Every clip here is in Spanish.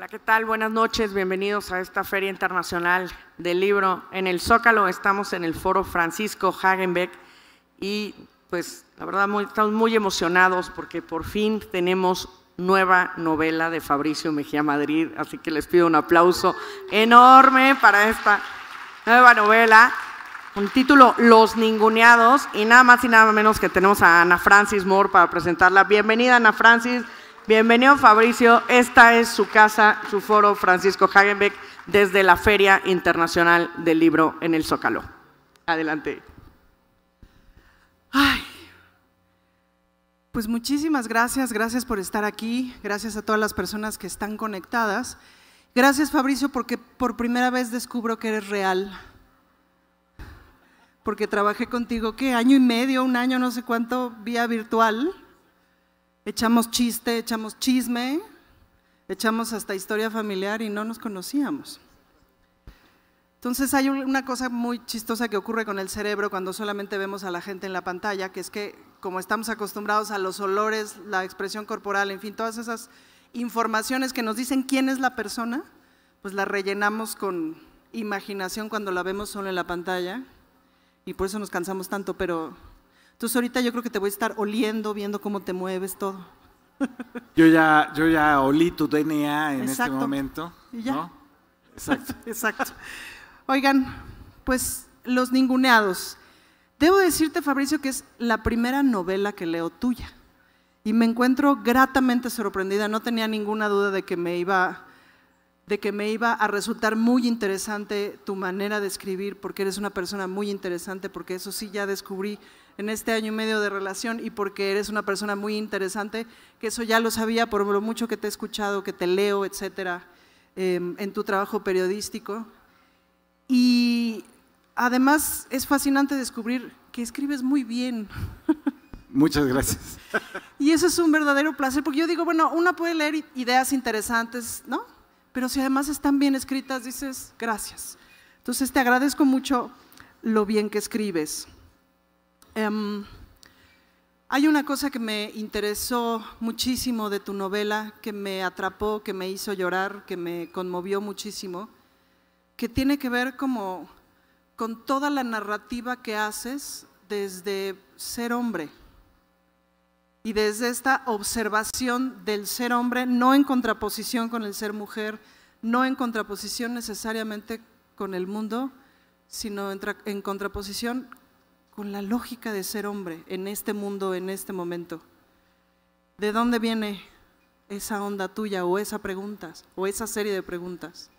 Hola, ¿qué tal? Buenas noches, bienvenidos a esta Feria Internacional del Libro. En el Zócalo estamos en el Foro Francisco Hagenbeck y pues la verdad muy, estamos muy emocionados porque por fin tenemos nueva novela de Fabricio Mejía Madrid, así que les pido un aplauso enorme para esta nueva novela con título Los Ninguneados y nada más y nada menos que tenemos a Ana Francis Moore para presentarla. Bienvenida Ana Francis. Bienvenido Fabricio, esta es su casa, su foro Francisco Hagenbeck desde la Feria Internacional del Libro en el Zócalo. Adelante. Pues muchísimas gracias, gracias por estar aquí, gracias a todas las personas que están conectadas. Gracias Fabricio porque por primera vez descubro que eres real, porque trabajé contigo, ¿qué? Año y medio, un año, no sé cuánto, vía virtual echamos chiste, echamos chisme, echamos hasta historia familiar y no nos conocíamos. Entonces hay una cosa muy chistosa que ocurre con el cerebro cuando solamente vemos a la gente en la pantalla, que es que como estamos acostumbrados a los olores, la expresión corporal, en fin, todas esas informaciones que nos dicen quién es la persona, pues la rellenamos con imaginación cuando la vemos solo en la pantalla y por eso nos cansamos tanto, pero entonces ahorita yo creo que te voy a estar oliendo, viendo cómo te mueves todo. Yo ya, yo ya olí tu DNA en este momento. ¿Y ya? ¿no? Exacto. Exacto. Oigan, pues Los Ninguneados. Debo decirte, Fabricio, que es la primera novela que leo tuya. Y me encuentro gratamente sorprendida. No tenía ninguna duda de que me iba, de que me iba a resultar muy interesante tu manera de escribir, porque eres una persona muy interesante, porque eso sí ya descubrí en este año y medio de relación y porque eres una persona muy interesante, que eso ya lo sabía por lo mucho que te he escuchado, que te leo, etcétera, em, en tu trabajo periodístico. Y además es fascinante descubrir que escribes muy bien. Muchas gracias. Y eso es un verdadero placer, porque yo digo, bueno, una puede leer ideas interesantes, ¿no? Pero si además están bien escritas, dices, gracias. Entonces te agradezco mucho lo bien que escribes. Em, hay una cosa que me interesó muchísimo de tu novela, que me atrapó, que me hizo llorar, que me conmovió muchísimo, que tiene que ver como con toda la narrativa que haces desde ser hombre y desde esta observación del ser hombre, no en contraposición con el ser mujer, no en contraposición necesariamente con el mundo, sino en, en contraposición con la lógica de ser hombre en este mundo, en este momento. ¿De dónde viene esa onda tuya o esa pregunta o esa serie de preguntas?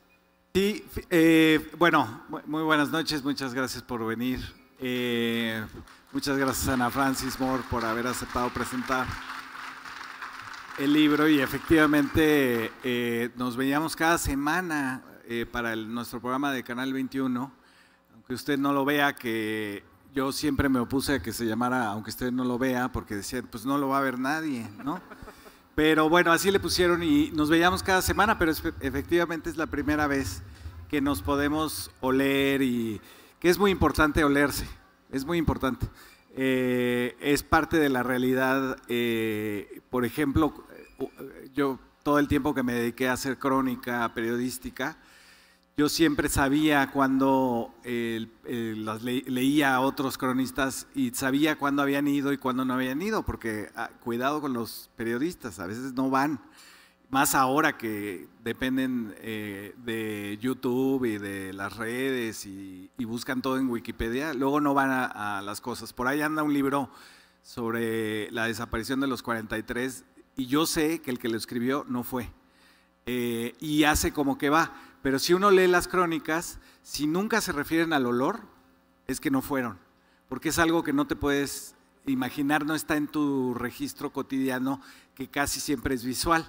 Sí, eh, bueno, muy buenas noches, muchas gracias por venir. Eh, muchas gracias a Ana Francis Moore por haber aceptado presentar el libro y efectivamente eh, nos veíamos cada semana para nuestro programa de Canal 21. Aunque usted no lo vea, que yo siempre me opuse a que se llamara, aunque usted no lo vea, porque decía, pues no lo va a ver nadie, ¿no? Pero bueno, así le pusieron y nos veíamos cada semana, pero efectivamente es la primera vez que nos podemos oler y que es muy importante olerse, es muy importante. Eh, es parte de la realidad, eh, por ejemplo, eh, yo todo el tiempo que me dediqué a hacer crónica periodística, yo siempre sabía cuando leía a otros cronistas y sabía cuándo habían ido y cuándo no habían ido, porque ah, cuidado con los periodistas, a veces no van. Más ahora que dependen eh, de YouTube y de las redes y, buscan todo en Wikipedia, luego no van a, las cosas. Por ahí anda un libro sobre la desaparición de los 43 y yo sé que el que lo escribió no fue. Eh, y hace como que va. Pero si uno lee las crónicas, si nunca se refieren al olor, es que no fueron, porque es algo que no te puedes imaginar, no está en tu registro cotidiano, que casi siempre es visual.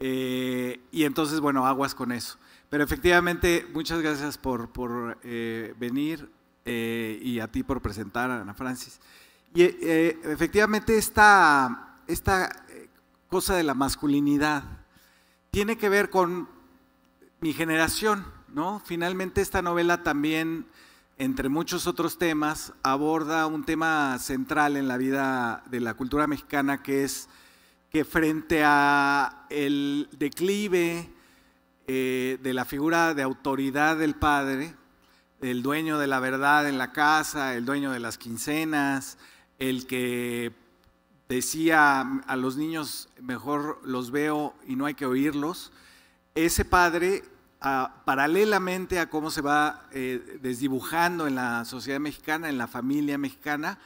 Eh, y entonces, bueno, aguas con eso. Pero efectivamente, muchas gracias por, eh, venir eh, y a ti por presentar, Ana Francis. Y efectivamente, esta, esta cosa de la masculinidad tiene que ver con mi generación, ¿no? Finalmente esta novela también, entre muchos otros temas, aborda un tema central en la vida de la cultura mexicana que es que frente a el declive eh, de la figura de autoridad del padre, el dueño de la verdad en la casa, el dueño de las quincenas, el que decía a los niños mejor los veo y no hay que oírlos, ese padre, ah, paralelamente a cómo se va eh, desdibujando en la sociedad mexicana, en la familia mexicana,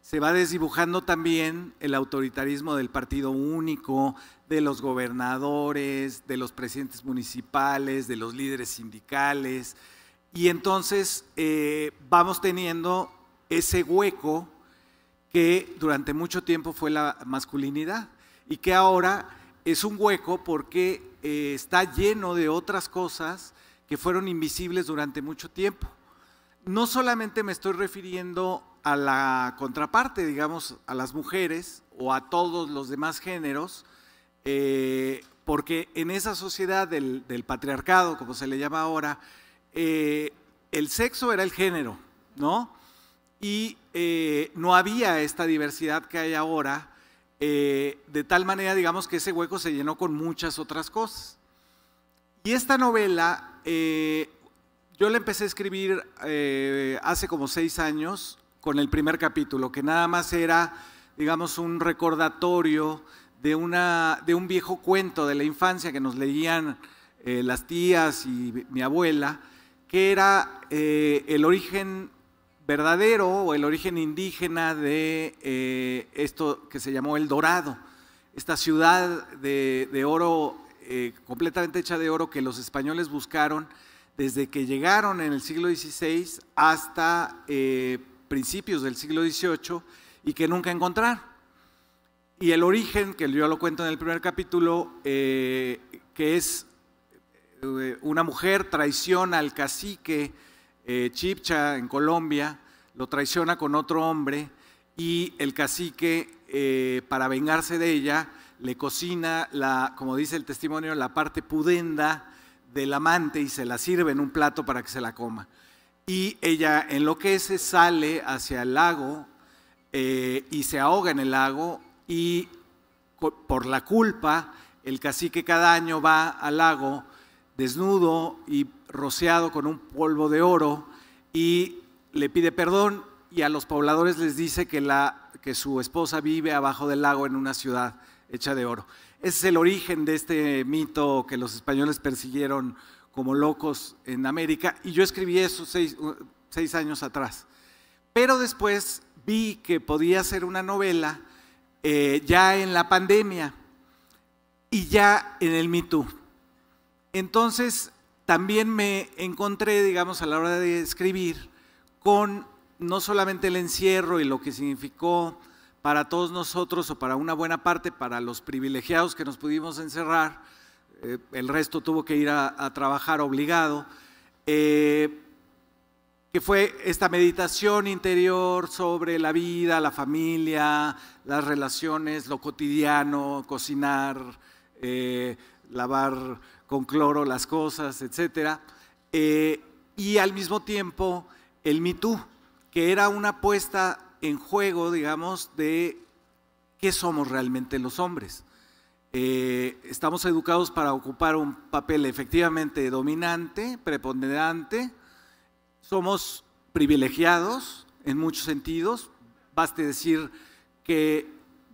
se va desdibujando también el autoritarismo del partido único, de los gobernadores, de los presidentes municipales, de los líderes sindicales. Y entonces eh, vamos teniendo ese hueco que durante mucho tiempo fue la masculinidad y que ahora es un hueco porque eh, está lleno de otras cosas que fueron invisibles durante mucho tiempo. No solamente me estoy refiriendo a la contraparte, digamos, a las mujeres o a todos los demás géneros, eh, porque en esa sociedad del, patriarcado, como se le llama ahora, eh, el sexo era el género, ¿no? Y no había esta diversidad que hay ahora eh, de tal manera, digamos, que ese hueco se llenó con muchas otras cosas. Y esta novela, eh, yo la empecé a escribir eh, hace como seis años con el primer capítulo, que nada más era, digamos, un recordatorio de, una, de un viejo cuento de la infancia que nos leían las tías y mi abuela, que era el origen verdadero o el origen indígena de eh, esto que se llamó El Dorado, esta ciudad de, oro, eh, completamente hecha de oro, que los españoles buscaron desde que llegaron en el siglo XVI hasta eh, principios del siglo XVIII y que nunca encontraron. Y el origen, que yo lo cuento en el primer capítulo, que es una mujer traiciona al cacique, eh, Chipcha en Colombia, lo traiciona con otro hombre y el cacique, eh, para vengarse de ella, le cocina, la, como dice el testimonio, la parte pudenda del amante y se la sirve en un plato para que se la coma. Y ella enloquece, sale hacia el lago eh, y se ahoga en el lago y por la culpa el cacique cada año va al lago desnudo y rociado con un polvo de oro y le pide perdón y a los pobladores les dice que, la, que su esposa vive abajo del lago en una ciudad hecha de oro. Ese es el origen de este mito que los españoles persiguieron como locos en América y yo escribí eso seis, uh, años atrás. Pero después vi que podía ser una novela eh, ya en la pandemia y ya en el Me Too. Entonces también me encontré, digamos, a la hora de escribir con no solamente el encierro y lo que significó para todos nosotros o para una buena parte, para los privilegiados que nos pudimos encerrar, eh, el resto tuvo que ir a, trabajar obligado, eh, que fue esta meditación interior sobre la vida, la familia, las relaciones, lo cotidiano, cocinar, eh, lavar con cloro las cosas, etcétera. Eh, y al mismo tiempo el Me que era una apuesta en juego, digamos, de qué somos realmente los hombres. Eh, estamos educados para ocupar un papel efectivamente dominante, preponderante, somos privilegiados en muchos sentidos, baste decir que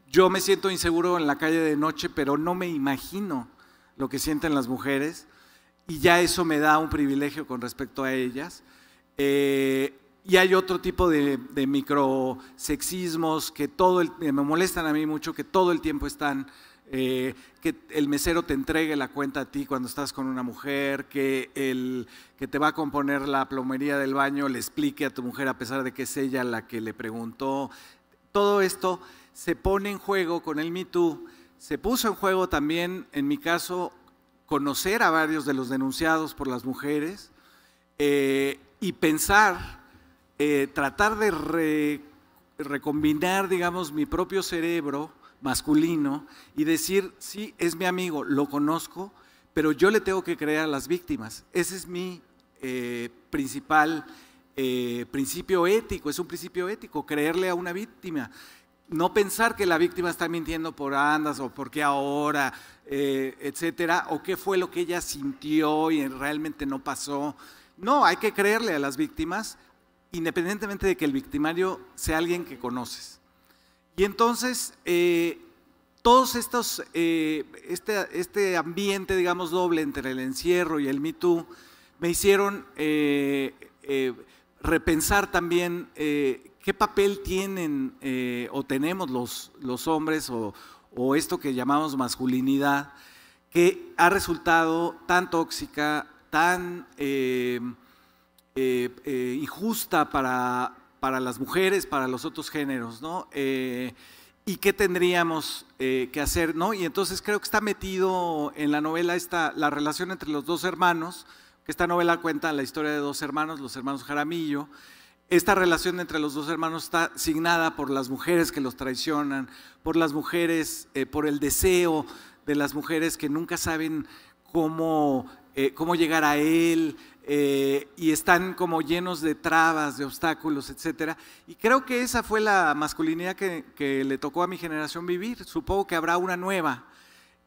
yo me siento inseguro en la calle de noche, pero no me imagino lo que sienten las mujeres y ya eso me da un privilegio con respecto a ellas. Eh, y hay otro tipo de, microsexismos que todo eh, me molestan a mí mucho, que todo el tiempo están, eh, que el mesero te entregue la cuenta a ti cuando estás con una mujer, que el que te va a componer la plomería del baño le explique a tu mujer a pesar de que es ella la que le preguntó. Todo esto se pone en juego con el Me Too se puso en juego también, en mi caso, conocer a varios de los denunciados por las mujeres eh, y pensar, eh, tratar de recombinar, digamos, mi propio cerebro masculino y decir, sí, es mi amigo, lo conozco, pero yo le tengo que creer a las víctimas. Ese es mi eh, principal principio ético, es un principio ético, creerle a una víctima no pensar que la víctima está mintiendo por andas o por qué ahora, eh, etcétera, o qué fue lo que ella sintió y realmente no pasó. No, hay que creerle a las víctimas, independientemente de que el victimario sea alguien que conoces. Y entonces, eh, todos estos, eh, este, este, ambiente, digamos, doble entre el encierro y el Me Too, me hicieron repensar también ¿Qué papel tienen eh, o tenemos los, hombres o, esto que llamamos masculinidad que ha resultado tan tóxica, tan eh, eh, injusta para, para, las mujeres, para los otros géneros, ¿no? ¿Y qué tendríamos que hacer, no? Y entonces creo que está metido en la novela esta, la relación entre los dos hermanos, que esta novela cuenta la historia de dos hermanos, los hermanos Jaramillo, esta relación entre los dos hermanos está signada por las mujeres que los traicionan, por las mujeres, eh, por el deseo de las mujeres que nunca saben cómo, eh, cómo llegar a él eh, y están como llenos de trabas, de obstáculos, etc. Y creo que esa fue la masculinidad que, le tocó a mi generación vivir. Supongo que habrá una nueva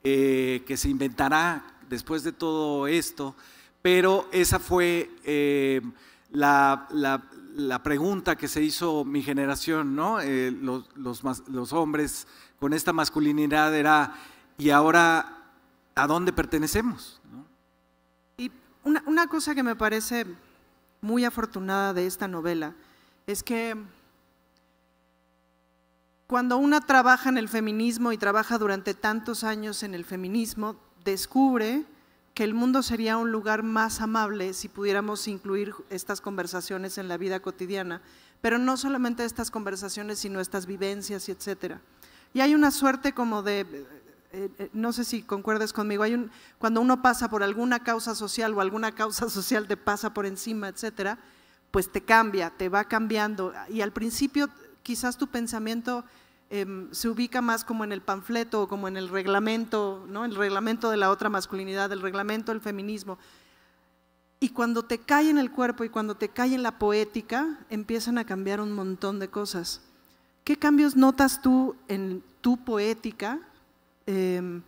que se inventará después de todo esto, pero esa fue... la, la pregunta que se hizo mi generación, ¿no? Eh, los, hombres con esta masculinidad era, ¿y ahora a dónde pertenecemos? Y una cosa que me parece muy afortunada de esta novela es que cuando una trabaja en el feminismo y trabaja durante tantos años en el feminismo, descubre que el mundo sería un lugar más amable si pudiéramos incluir estas conversaciones en la vida cotidiana, pero no solamente estas conversaciones, sino estas vivencias y etcétera. Y hay una suerte como de, eh, eh, no sé si concuerdes conmigo, cuando uno pasa por alguna causa social o alguna causa social te pasa por encima, etcétera, pues te cambia, te va cambiando. Y al principio quizás tu pensamiento Em, se ubica más como en el panfleto o como en el reglamento, el reglamento de la otra masculinidad, el reglamento del feminismo. Y cuando te cae en el cuerpo y cuando te cae en la poética, empiezan a cambiar un montón de cosas. ¿Qué cambios notas tú en tu poética em,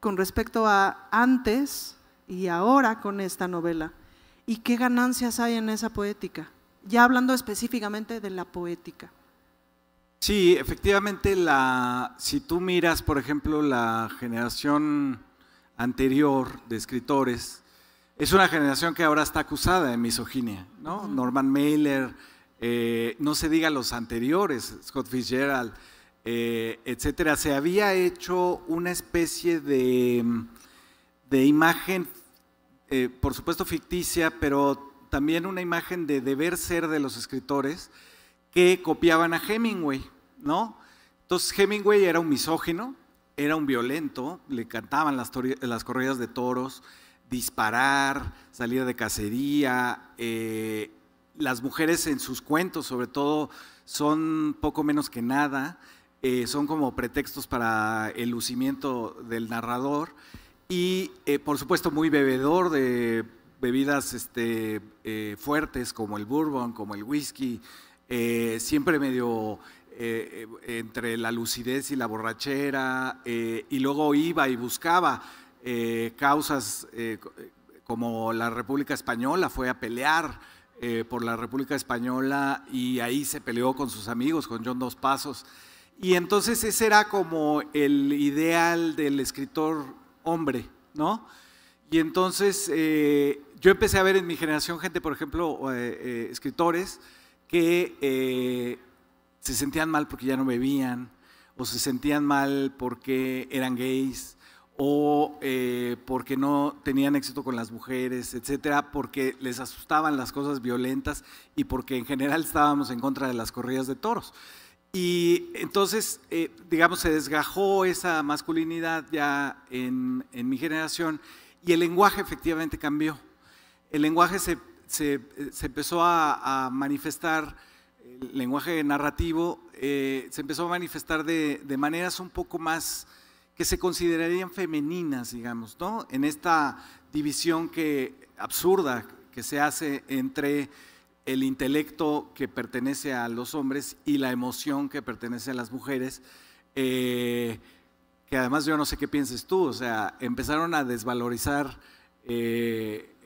con respecto a antes y ahora con esta novela? ¿Y qué ganancias hay en esa poética? Ya hablando específicamente de la poética. Sí, efectivamente, la, si tú miras, por ejemplo, la generación anterior de escritores, es una generación que ahora está acusada de misoginia, ¿no? Norman Mailer, eh, no se diga los anteriores, Scott Fitzgerald, eh, etcétera. Se había hecho una especie de, imagen, eh, por supuesto ficticia, pero también una imagen de deber ser de los escritores, que copiaban a Hemingway, ¿no? Entonces Hemingway era un misógino, era un violento, le cantaban las, las corridas de toros, disparar, salir de cacería. Eh, las mujeres en sus cuentos, sobre todo, son poco menos que nada, eh, son como pretextos para el lucimiento del narrador y, eh, por supuesto, muy bebedor de bebidas este, fuertes como el bourbon, como el whisky, eh, siempre medio eh, entre la lucidez y la borrachera, eh, y luego iba y buscaba causas como la República Española, fue a pelear por la República Española y ahí se peleó con sus amigos, con John Dos Pasos. Y entonces ese era como el ideal del escritor hombre, ¿no? Y entonces yo empecé a ver en mi generación gente, por ejemplo, escritores que eh, se sentían mal porque ya no bebían, o se sentían mal porque eran gays, o eh, porque no tenían éxito con las mujeres, etcétera, porque les asustaban las cosas violentas y porque en general estábamos en contra de las corridas de toros. Y entonces, eh, digamos, se desgajó esa masculinidad ya en, en mi generación y el lenguaje efectivamente cambió. El lenguaje se eh, se, empezó a, manifestar el lenguaje narrativo, eh, se empezó a manifestar de, maneras un poco más que se considerarían femeninas, digamos, ¿no? En esta división que, absurda que se hace entre el intelecto que pertenece a los hombres y la emoción que pertenece a las mujeres. Eh, que además yo no sé qué pienses tú, o sea, empezaron a desvalorizar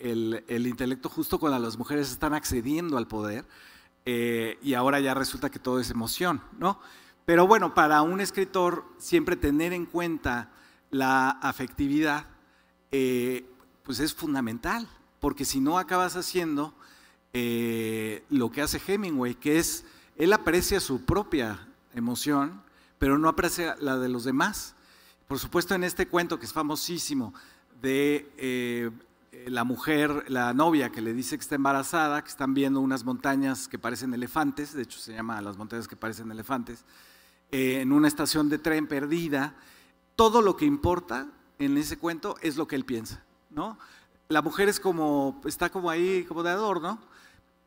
el, intelecto justo cuando las mujeres están accediendo al poder eh, y ahora ya resulta que todo es emoción, ¿no? Pero bueno, para un escritor siempre tener en cuenta la afectividad, eh, pues es fundamental, porque si no acabas haciendo eh, lo que hace Hemingway, que es, él aprecia su propia emoción, pero no aprecia la de los demás. Por supuesto, en este cuento que es famosísimo de eh, la mujer, la novia que le dice que está embarazada, que están viendo unas montañas que parecen elefantes, de hecho se llama las montañas que parecen elefantes, eh, en una estación de tren perdida, todo lo que importa en ese cuento es lo que él piensa, ¿no? La mujer es como, está como ahí, como de adorno,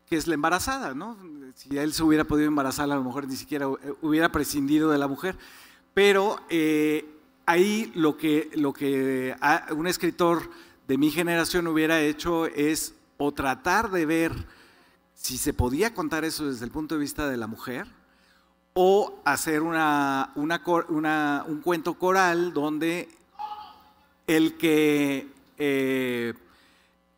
que es la embarazada, ¿no? Si él se hubiera podido embarazar, a lo mejor ni siquiera eh, hubiera prescindido de la mujer, pero ahí lo que, lo que ah, un escritor de mi generación hubiera hecho es o tratar de ver si se podía contar eso desde el punto de vista de la mujer, o hacer una, un cuento coral donde el que eh,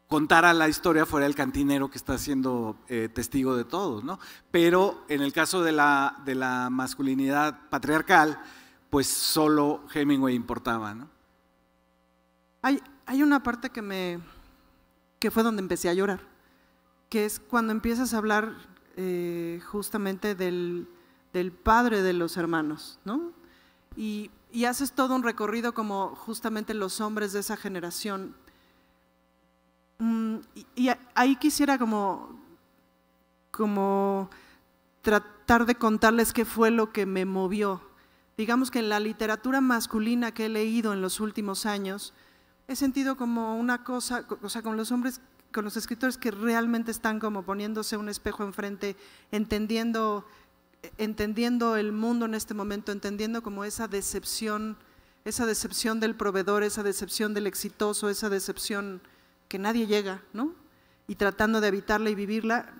contara la historia fuera el cantinero que está siendo eh, testigo de todo. ¿no? Pero en el caso de la, de la masculinidad patriarcal, pues solo Hemingway importaba, ¿no? Hay, hay una parte que me que fue donde empecé a llorar, que es cuando empiezas a hablar eh, justamente del, padre de los hermanos, ¿no? Y, haces todo un recorrido como justamente los hombres de esa generación. Mm, y, y ahí quisiera como, como tratar de contarles qué fue lo que me movió. Digamos que en la literatura masculina que he leído en los últimos años, he sentido como una cosa, o sea, con los hombres, con los escritores que realmente están como poniéndose un espejo enfrente, entendiendo, entendiendo el mundo en este momento, entendiendo como esa decepción, esa decepción del proveedor, esa decepción del exitoso, esa decepción que nadie llega, ¿no? Y tratando de evitarla y vivirla.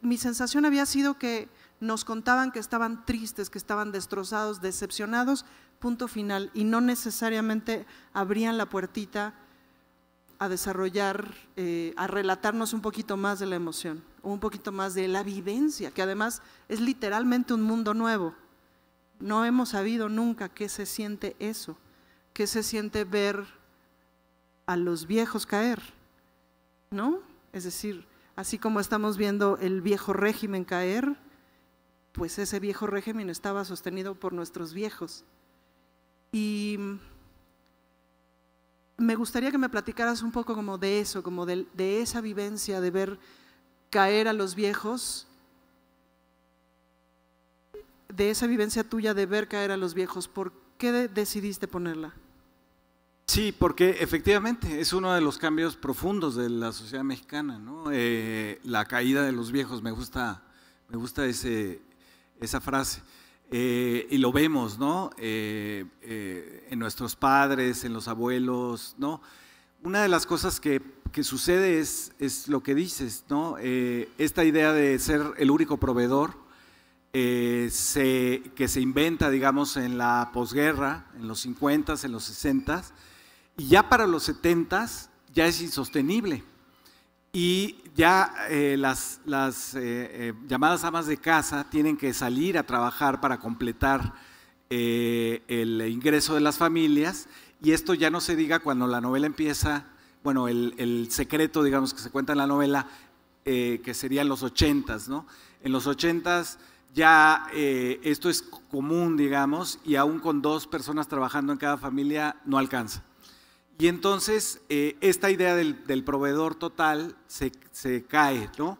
Mi sensación había sido que nos contaban que estaban tristes, que estaban destrozados, decepcionados, punto final, y no necesariamente abrían la puertita a desarrollar, eh, a relatarnos un poquito más de la emoción, un poquito más de la vivencia, que además es literalmente un mundo nuevo. No hemos sabido nunca qué se siente eso, qué se siente ver a los viejos caer, ¿no? Es decir, así como estamos viendo el viejo régimen caer, pues ese viejo régimen estaba sostenido por nuestros viejos. Y me gustaría que me platicaras un poco como de eso, como de, esa vivencia de ver caer a los viejos, de esa vivencia tuya de ver caer a los viejos. ¿Por qué decidiste ponerla? Sí, porque efectivamente es uno de los cambios profundos de la sociedad mexicana, ¿no? Eh, la caída de los viejos, me gusta, me gusta ese, esa frase. Eh, y lo vemos, ¿no? Eh, eh, en nuestros padres, en los abuelos, ¿no? Una de las cosas que, que sucede es, es, lo que dices, ¿no? esta idea de ser el único proveedor que se inventa, digamos, en la posguerra, en los 50s, en los 60s, y ya para los 70s ya es insostenible y ya eh, las, las eh, eh, llamadas amas de casa tienen que salir a trabajar para completar el ingreso de las familias y esto ya no se diga cuando la novela empieza, bueno, el, secreto, digamos, que se cuenta en la novela, que serían los ochentas, ¿no? En los ochentas ya esto es común, digamos, y aún con dos personas trabajando en cada familia no alcanza. Y entonces eh, esta idea del, proveedor total se, cae, ¿no?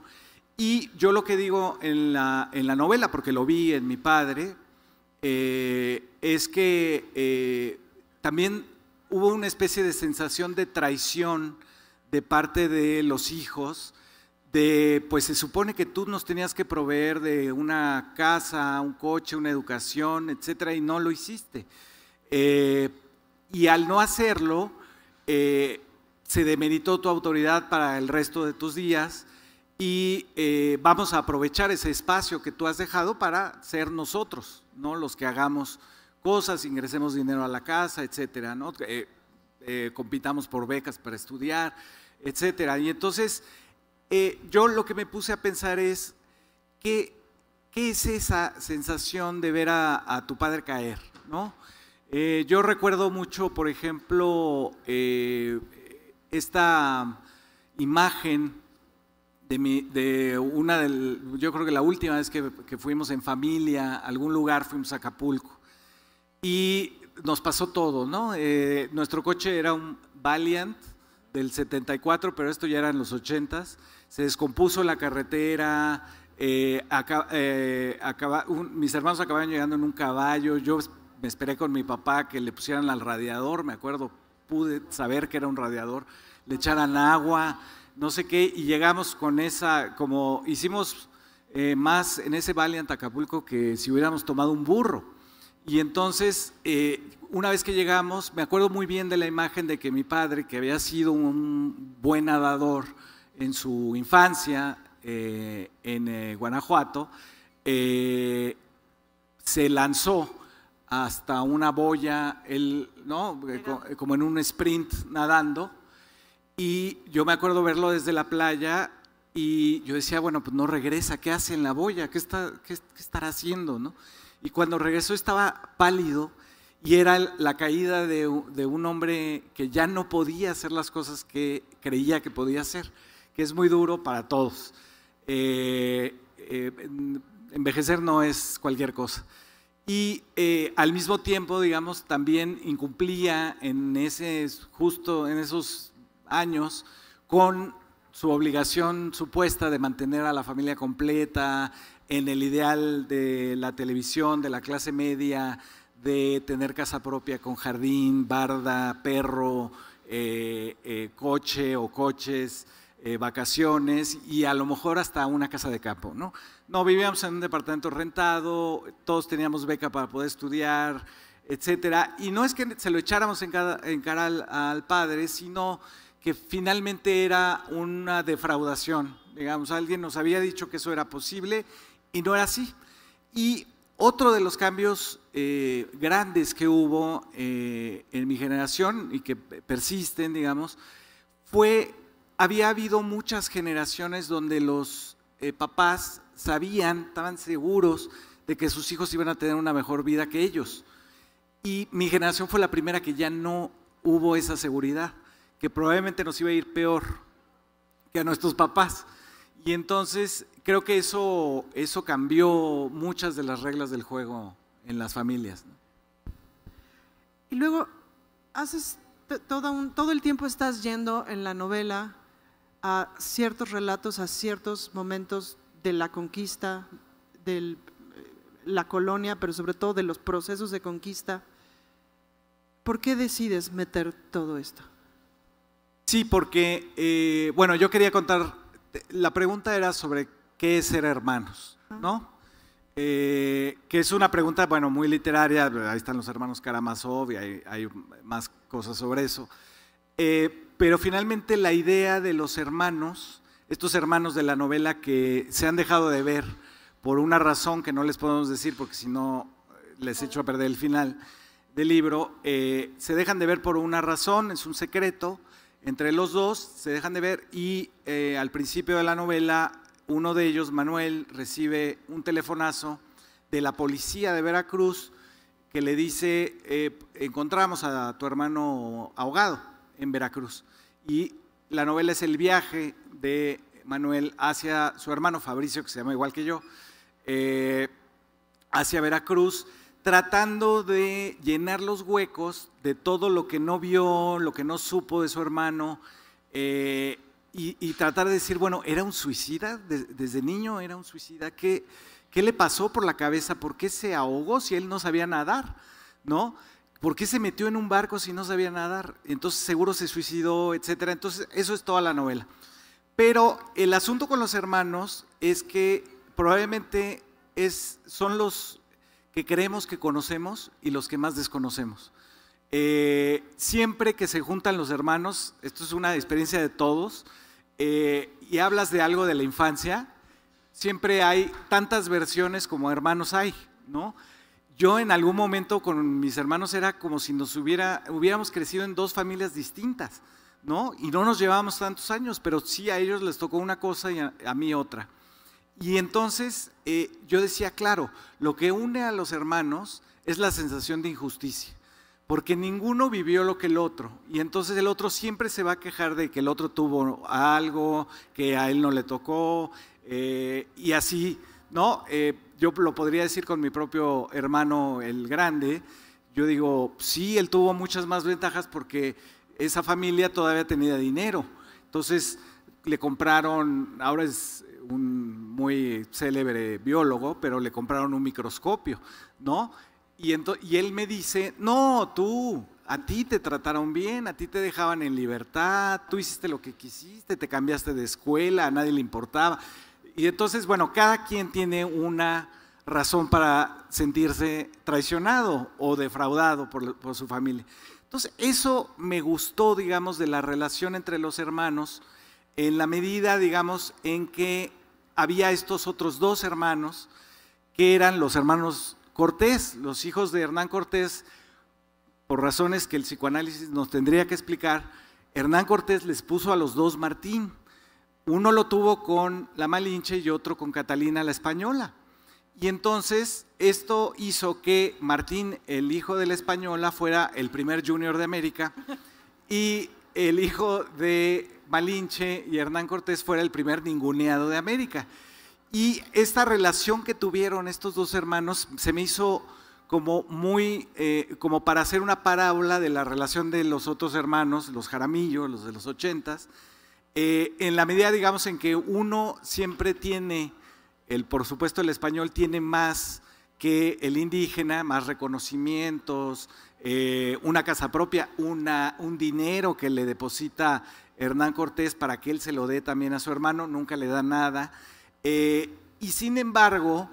Y yo lo que digo en la, en la novela, porque lo vi en mi padre, eh, es que eh, también hubo una especie de sensación de traición de parte de los hijos, de pues se supone que tú nos tenías que proveer de una casa, un coche, una educación, etcétera, y no lo hiciste. y al no hacerlo, eh, se demeritó tu autoridad para el resto de tus días y eh, vamos a aprovechar ese espacio que tú has dejado para ser nosotros, ¿no? Los que hagamos cosas, ingresemos dinero a la casa, etcétera, eh, compitamos por becas para estudiar, etcétera. Y entonces, yo lo que me puse a pensar es ¿qué es esa sensación de ver a, a tu padre caer? ¿no? Eh, yo recuerdo mucho, por ejemplo, eh, esta imagen de, mi, de una del, yo creo que la última vez que, fuimos en familia algún lugar, fuimos a Acapulco. Y nos pasó todo, ¿no? Eh, nuestro coche era un Valiant del 74, pero esto ya era en los 80s. Se descompuso la carretera, mis hermanos acababan llegando en un caballo, yo me esperé con mi papá que le pusieran al radiador, me acuerdo, pude saber que era un radiador, le echaran agua, no sé qué, y llegamos con esa, como hicimos eh, más en ese valle Antacapulco que si hubiéramos tomado un burro. Y entonces, eh, una vez que llegamos, me acuerdo muy bien de la imagen de que mi padre, que había sido un buen nadador en su infancia eh, en Guanajuato, se lanzó hasta una boya, ¿no? Eh, eh, como en un sprint nadando. Y yo me acuerdo verlo desde la playa y yo decía, bueno, pues no regresa, ¿qué hace en la boya? ¿Qué, está, estará haciendo? ¿no? Y cuando regresó estaba pálido y era la caída de, de, un hombre que ya no podía hacer las cosas que creía que podía hacer, que es muy duro para todos. Eh, envejecer no es cualquier cosa y eh, al mismo tiempo, digamos, también incumplía en ese, justo en esos años con su obligación supuesta de mantener a la familia completa, en el ideal de la televisión, de la clase media, de tener casa propia con jardín, barda, perro, eh, eh, coche o coches, eh, vacaciones y a lo mejor hasta una casa de campo, ¿no? No, vivíamos en un departamento rentado, todos teníamos beca para poder estudiar, etcétera. Y no es que se lo echáramos en cara, al, padre, sino que finalmente era una defraudación. Digamos, alguien nos había dicho que eso era posible y no era así. Y otro de los cambios eh, grandes que hubo eh, en mi generación y que persisten, digamos, fue había habido muchas generaciones donde los eh, papás sabían, estaban seguros de que sus hijos iban a tener una mejor vida que ellos. Y mi generación fue la primera que ya no hubo esa seguridad, que probablemente nos iba a ir peor que a nuestros papás. Y entonces creo que eso, eso cambió muchas de las reglas del juego en las familias. Y luego haces un, todo el tiempo estás yendo en la novela a ciertos relatos, a ciertos momentos de la conquista, de eh, la colonia, pero sobre todo de los procesos de conquista. ¿Por qué decides meter todo esto? Sí, porque, eh, bueno, yo quería contar, la pregunta era sobre qué es ser hermanos, ah. ¿no? Eh, que es una pregunta, bueno, muy literaria, ahí están los hermanos Karamazov y hay más cosas sobre eso. Eh, pero finalmente la idea de los hermanos, estos hermanos de la novela que se han dejado de ver por una razón que no les podemos decir porque si no eh, les echo a perder el final del libro, eh, se dejan de ver por una razón, es un secreto, entre los dos se dejan de ver y al principio de la novela uno de ellos, Manuel, recibe un telefonazo de la policía de Veracruz que le dice, encontramos a tu hermano ahogado en Veracruz. Y la novela es el viaje de Manuel hacia su hermano Fabricio, que se llama igual que yo, eh, hacia Veracruz, tratando de llenar los huecos de todo lo que no vio, lo que no supo de su hermano, eh, y, tratar de decir, bueno, ¿era un suicida? desde niño era un suicida. ¿Qué, ¿Qué le pasó por la cabeza? ¿Por qué se ahogó si él no sabía nadar? ¿No? ¿Por qué se metió en un barco si no sabía nadar? Entonces seguro se suicidó, etcétera. Entonces eso es toda la novela. Pero el asunto con los hermanos es que probablemente es, son los que creemos que conocemos y los que más desconocemos. Eh, siempre que se juntan los hermanos, esto es una experiencia de todos, eh, y hablas de algo de la infancia, siempre hay tantas versiones como hermanos hay, ¿no? Yo en algún momento con mis hermanos era como si nos hubiera, hubiéramos crecido en dos familias distintas, ¿no? Y no nos llevábamos tantos años, pero sí a ellos les tocó una cosa y a, mí otra. Y entonces eh, yo decía, claro, lo que une a los hermanos es la sensación de injusticia, porque ninguno vivió lo que el otro, y entonces el otro siempre se va a quejar de que el otro tuvo algo, que a él no le tocó, eh, y así ¿no? Eh, yo lo podría decir con mi propio hermano el grande. Yo digo, sí, él tuvo muchas más ventajas porque esa familia todavía tenía dinero. Entonces le compraron, ahora es un muy célebre biólogo, pero le compraron un microscopio, ¿no? Y, y él me dice, no, tú, a ti te trataron bien, a ti te dejaban en libertad, tú hiciste lo que quisiste, te cambiaste de escuela, a nadie le importaba. Y entonces, bueno, cada quien tiene una razón para sentirse traicionado o defraudado por, su familia. Entonces, eso me gustó, digamos, de la relación entre los hermanos, en la medida, digamos, en que había estos otros dos hermanos, que eran los hermanos Cortés, los hijos de Hernán Cortés, por razones que el psicoanálisis nos tendría que explicar, Hernán Cortés les puso a los dos Martín. Uno lo tuvo con la Malinche y otro con Catalina la Española. Y entonces esto hizo que Martín, el hijo de la española, fuera el primer junior de América y el hijo de Malinche y Hernán Cortés fuera el primer ninguneado de América. Y esta relación que tuvieron estos dos hermanos se me hizo como muy, eh, como para hacer una parábola de la relación de los otros hermanos, los Jaramillo, los de los ochentas, eh, en la medida, digamos, en que uno siempre tiene, el, por supuesto el español tiene más que el indígena, más reconocimientos, eh, una casa propia, un dinero que le deposita Hernán Cortés para que él se lo dé también a su hermano, nunca le da nada. Eh, y sin embargo,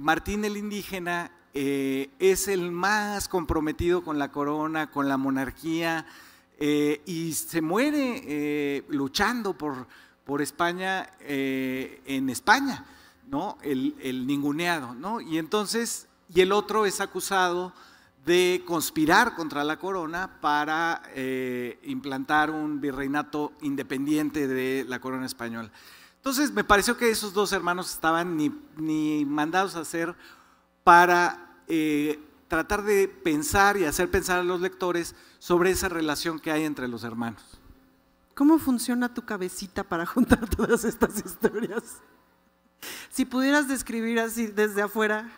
Martín el indígena es el más comprometido con la corona, con la monarquía, eh, y se muere eh, luchando por, España eh, en España, ¿no? El, ninguneado, Y entonces, y el otro es acusado de conspirar contra la corona para implantar un virreinato independiente de la corona española. Entonces, me pareció que esos dos hermanos estaban ni, ni mandados a hacer para tratar de pensar y hacer pensar a los lectores sobre esa relación que hay entre los hermanos. ¿Cómo funciona tu cabecita para juntar todas estas historias? Si pudieras describir así desde afuera,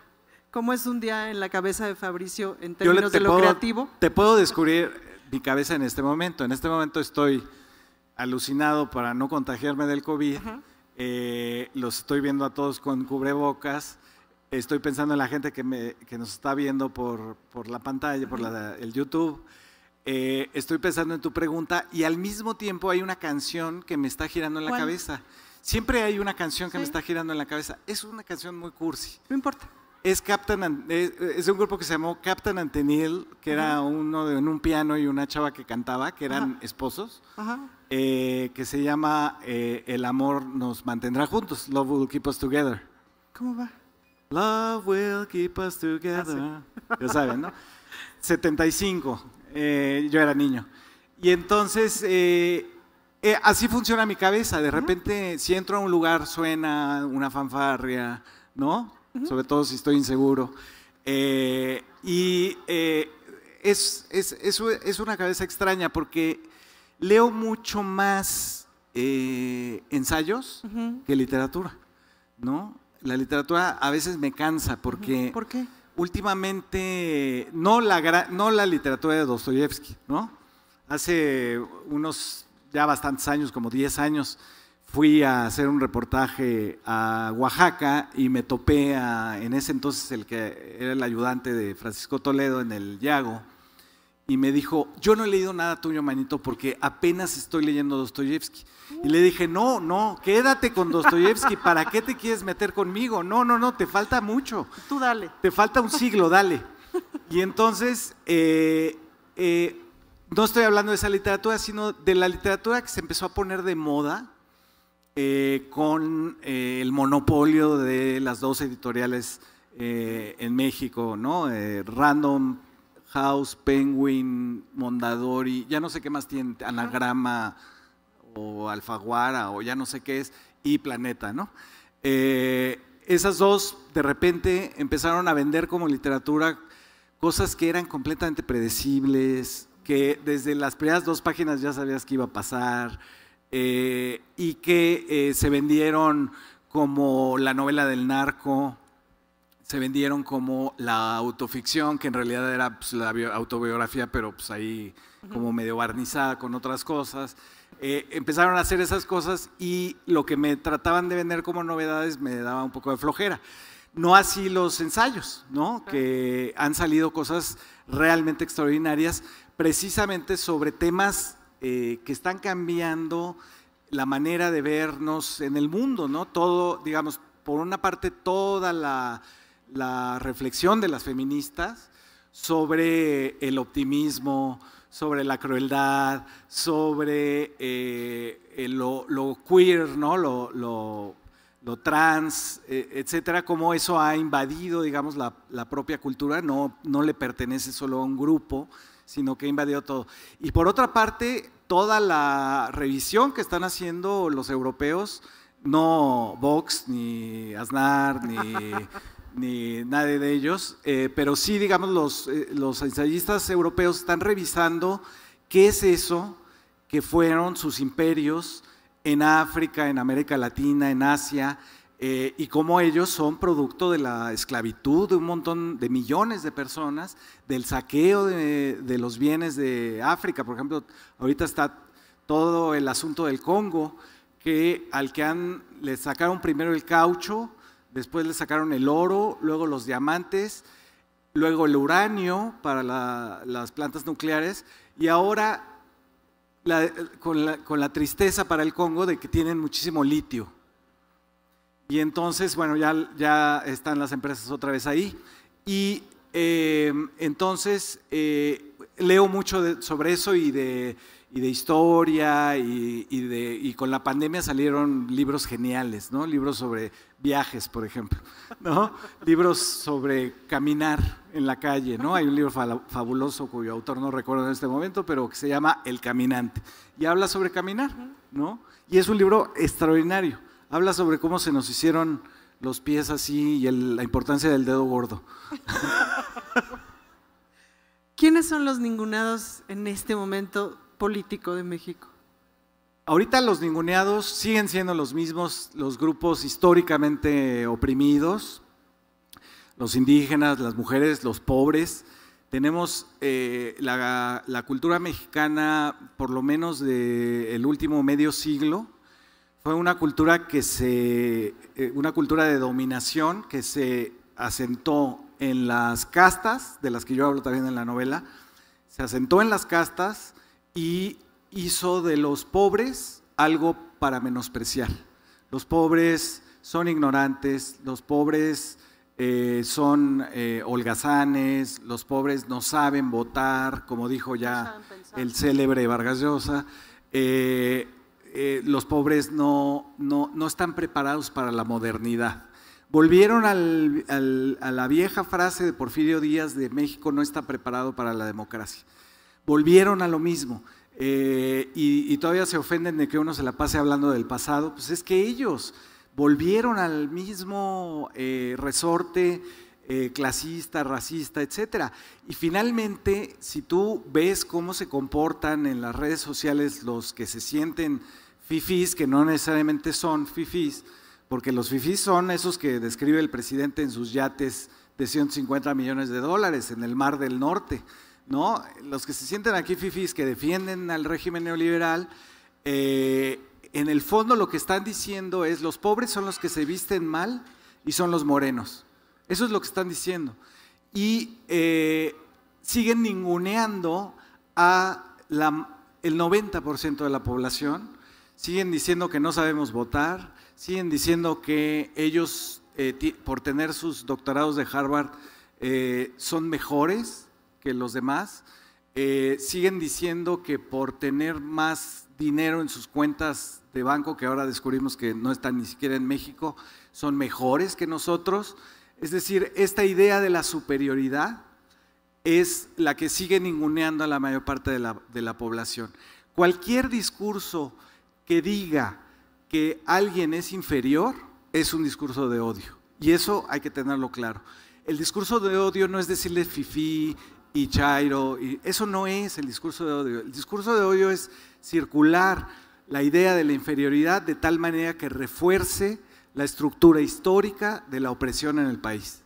¿cómo es un día en la cabeza de Fabricio en términos te de lo puedo, creativo? Te puedo descubrir eh, mi cabeza en este momento. En este momento estoy alucinado para no contagiarme del COVID. Eh, los estoy viendo a todos con cubrebocas. Estoy pensando en la gente que, me, nos está viendo por, por la pantalla, por el YouTube. Eh, estoy pensando en tu pregunta y al mismo tiempo hay una canción que me está girando en la cabeza. Siempre hay una canción que me está girando en la cabeza. Es una canción muy cursi. No importa. Es, Captain, es, un grupo que se llamó Captain Antenil que era uno en un piano y una chava que cantaba, que eran esposos, eh, que se llama eh, El amor nos mantendrá juntos, Love Will Keep Us Together. ¿Cómo va? Love Will Keep Us Together. Ah, ya saben, ¿no? 75. Eh, yo era niño. Y entonces, eh, eh, así funciona mi cabeza. De repente, si entro a un lugar, suena una fanfarria, ¿no? Sobre todo si estoy inseguro. y es, es, es, es, una cabeza extraña porque leo mucho más ensayos que literatura, ¿no? La literatura a veces me cansa porque... ¿Por qué? últimamente, no la, no la literatura de Dostoyevsky, ¿no? Hace unos ya bastantes años, como 10 años, fui a hacer un reportaje a Oaxaca y me topé a, en ese entonces, el que era el ayudante de Francisco Toledo en el Yago, y me dijo, yo no he leído nada tuyo, manito, porque apenas estoy leyendo Dostoyevsky. Y le dije, no, no, quédate con Dostoyevsky, ¿para qué te quieres meter conmigo? No, no, no, te falta mucho. Tú dale. Te falta un siglo, dale. Y entonces, eh, eh, no estoy hablando de esa literatura, sino de la literatura que se empezó a poner de moda eh, con el monopolio de las dos editoriales en México, ¿no? Random House, Penguin, Mondadori, ya no sé qué más tiene, Anagrama o Alfaguara o ya no sé qué es, y Planeta, ¿no? Eh, esas dos de repente empezaron a vender como literatura cosas que eran completamente predecibles, que desde las primeras dos páginas ya sabías que iba a pasar, eh, y que eh, se vendieron como la novela del narco, se vendieron como la autoficción, que en realidad era pues, la autobiografía, pero pues ahí como medio barnizada con otras cosas. Eh, empezaron a hacer esas cosas y lo que me trataban de vender como novedades me daba un poco de flojera. No así los ensayos, ¿no? Que han salido cosas realmente extraordinarias, precisamente sobre temas eh, que están cambiando la manera de vernos en el mundo, ¿no? Todo, digamos, por una parte, toda la la reflexión de las feministas sobre el optimismo, sobre la crueldad, sobre eh, lo, queer, ¿no? lo, trans, eh, etcétera, cómo eso ha invadido, digamos, la, propia cultura, no, no le pertenece solo a un grupo, sino que ha invadido todo. Y por otra parte, toda la revisión que están haciendo los europeos, no Vox, ni Aznar, ni ni nadie de ellos, eh, pero sí, digamos, los, eh, los ensayistas europeos están revisando qué es eso que fueron sus imperios en África, en América Latina, en Asia, eh, y cómo ellos son producto de la esclavitud de un montón de millones de personas, del saqueo de, los bienes de África. Por ejemplo, ahorita está todo el asunto del Congo, que al que han, le sacaron primero el caucho, después le sacaron el oro, luego los diamantes, luego el uranio para las plantas nucleares y ahora con, la, tristeza para el Congo de que tienen muchísimo litio. Y entonces, bueno, ya, están las empresas otra vez ahí. Y eh, entonces eh, leo mucho sobre eso y de y de historia y, de, y, con la pandemia salieron libros geniales, ¿no? Libros sobre viajes, por ejemplo, ¿no? libros sobre caminar en la calle, ¿no? Hay un libro fabuloso cuyo autor no recuerdo en este momento, pero que se llama El Caminante y habla sobre caminar, ¿no? Y es un libro extraordinario. Habla sobre cómo se nos hicieron los pies así y la importancia del dedo gordo. ¿Quiénes son los ningunados en este momento político de México. Ahorita los ninguneados siguen siendo los mismos, los grupos históricamente oprimidos, los indígenas, las mujeres, los pobres. Tenemos eh, la, cultura mexicana, por lo menos del el último medio siglo, fue una cultura que se, eh, una cultura de dominación que se asentó en las castas, de las que yo hablo también en la novela, se asentó en las castas, y hizo de los pobres algo para menospreciar. Los pobres son ignorantes, los pobres eh, son eh, holgazanes, los pobres no saben votar, como dijo ya el célebre Vargas Llosa, eh, los pobres no, están preparados para la modernidad. Volvieron a la vieja frase de Porfirio Díaz de México no está preparado para la democracia. Volvieron a lo mismo. Eh, y, todavía se ofenden de que uno se la pase hablando del pasado, pues es que ellos volvieron al mismo eh, resorte eh, clasista, racista, etc. Y finalmente, si tú ves cómo se comportan en las redes sociales los que se sienten fifís, que no necesariamente son fifís, porque los fifís son esos que describe el presidente en sus yates de 150 millones de dólares en el Mar del Norte. Los que se sienten aquí fifis que defienden al régimen neoliberal, eh, en el fondo lo que están diciendo es los pobres son los que se visten mal y son los morenos. Eso es lo que están diciendo. Y eh, siguen ninguneando a el 90% de la población, siguen diciendo que no sabemos votar, siguen diciendo que ellos, eh, por tener sus doctorados de Harvard, son mejores, que los demás, eh, siguen diciendo que por tener más dinero en sus cuentas de banco, que ahora descubrimos que no están ni siquiera en México, son mejores que nosotros. Es decir, esta idea de la superioridad es la que sigue ninguneando a la mayor parte de la, de la población. Cualquier discurso que diga que alguien es inferior es un discurso de odio. Y eso hay que tenerlo claro. El discurso de odio no es decirle fifí, y Chairo. Y eso no es el discurso de odio. El discurso de odio es circular la idea de la inferioridad de tal manera que refuerce la estructura histórica de la opresión en el país.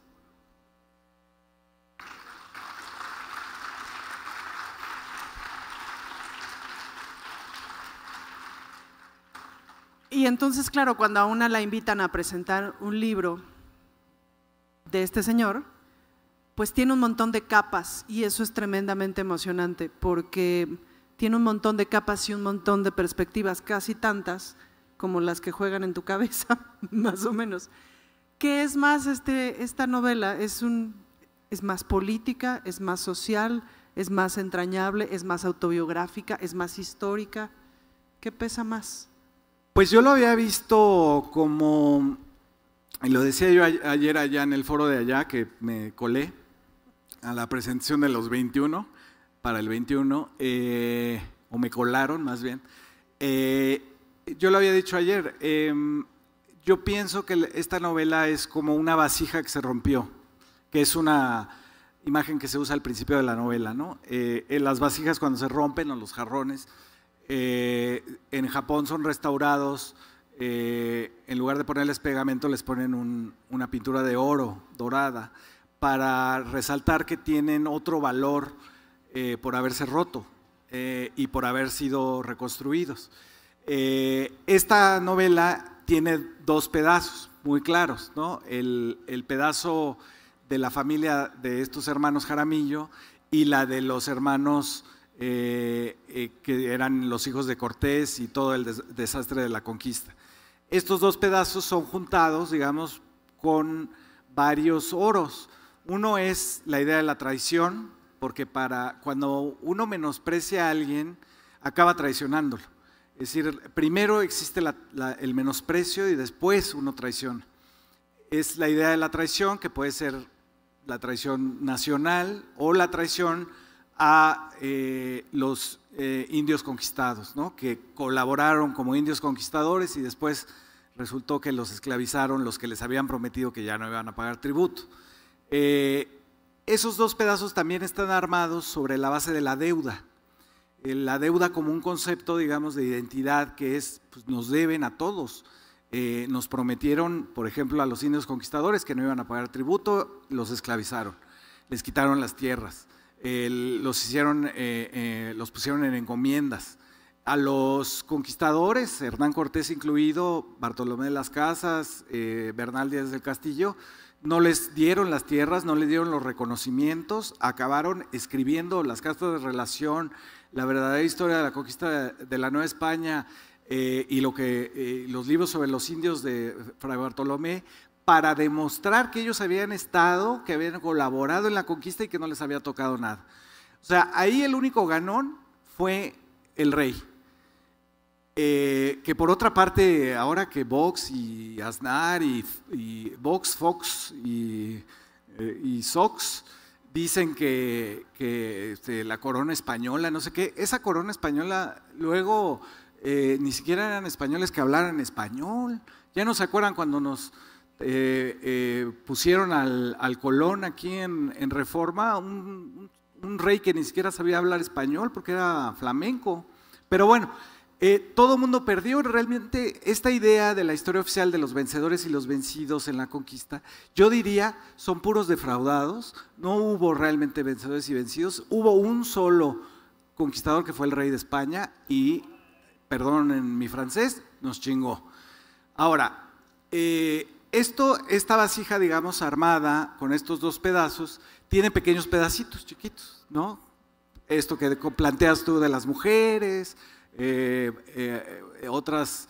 Y entonces, claro, cuando a una la invitan a presentar un libro de este señor, pues tiene un montón de capas y eso es tremendamente emocionante porque tiene un montón de capas y un montón de perspectivas, casi tantas como las que juegan en tu cabeza, más o menos. ¿Qué es más este, esta novela? Es, un, es más política, es más social, es más entrañable, es más autobiográfica, es más histórica. ¿Qué pesa más? Pues yo lo había visto como, y lo decía yo ayer allá en el foro de allá que me colé, a la presentación de los 21, para el 21, eh, o me colaron más bien. Eh, yo lo había dicho ayer, em, yo pienso que esta novela es como una vasija que se rompió, que es una imagen que se usa al principio de la novela, ¿no? Eh, en las vasijas cuando se rompen o los jarrones, en Japón son restaurados, en lugar de ponerles pegamento les ponen una pintura de oro dorada para resaltar que tienen otro valor eh, por haberse roto eh, y por haber sido reconstruidos. Eh, esta novela tiene dos pedazos muy claros, ¿no? el, pedazo de la familia de estos hermanos Jaramillo y la de los hermanos que eran los hijos de Cortés y todo el desastre de la conquista. Estos dos pedazos son juntados, digamos, con varios oros uno es la idea de la traición, porque para cuando uno menosprecia a alguien, acaba traicionándolo. Es decir, primero existe el menosprecio y después uno traiciona. Es la idea de la traición, que puede ser la traición nacional o la traición a eh, los eh, indios conquistados, que colaboraron como indios conquistadores y después resultó que los esclavizaron los que les habían prometido que ya no iban a pagar tributo. Eh, esos dos pedazos también están armados sobre la base de la deuda. Eh, la deuda como un concepto, digamos, de identidad que es, pues, nos deben a todos. Eh, nos prometieron, por ejemplo, a los indios conquistadores que no iban a pagar tributo, los esclavizaron, les quitaron las tierras, los hicieron, los pusieron en encomiendas. A los conquistadores, Hernán Cortés incluido, Bartolomé de las Casas, Bernal Díaz del Castillo, no les dieron las tierras, no les dieron los reconocimientos, acabaron escribiendo las cartas de relación, la verdadera historia de la conquista de, la Nueva España eh, y lo que, eh, los libros sobre los indios de Fray Bartolomé para demostrar que ellos habían estado, que habían colaborado en la conquista y que no les había tocado nada. O sea, ahí el único ganón fue el rey. Eh, que por otra parte, ahora que Vox y Aznar y, Vox, Fox eh, y, Sox dicen que, este, la corona española, no sé qué, esa corona española luego eh, ni siquiera eran españoles que hablaran español. Ya no se acuerdan cuando nos pusieron al, al, Colón aquí en, Reforma, un, un rey que ni siquiera sabía hablar español porque era flamenco. Pero bueno. Eh, todo mundo perdió realmente esta idea de la historia oficial de los vencedores y los vencidos en la conquista. Yo diría, son puros defraudados, no hubo realmente vencedores y vencidos, hubo un solo conquistador que fue el rey de España y, perdón en mi francés, nos chingó. Ahora, eh, esto, esta vasija, digamos, armada con estos dos pedazos, tiene pequeños pedacitos chiquitos, ¿no? Esto que planteas tú de las mujeres, eh, eh, eh, otras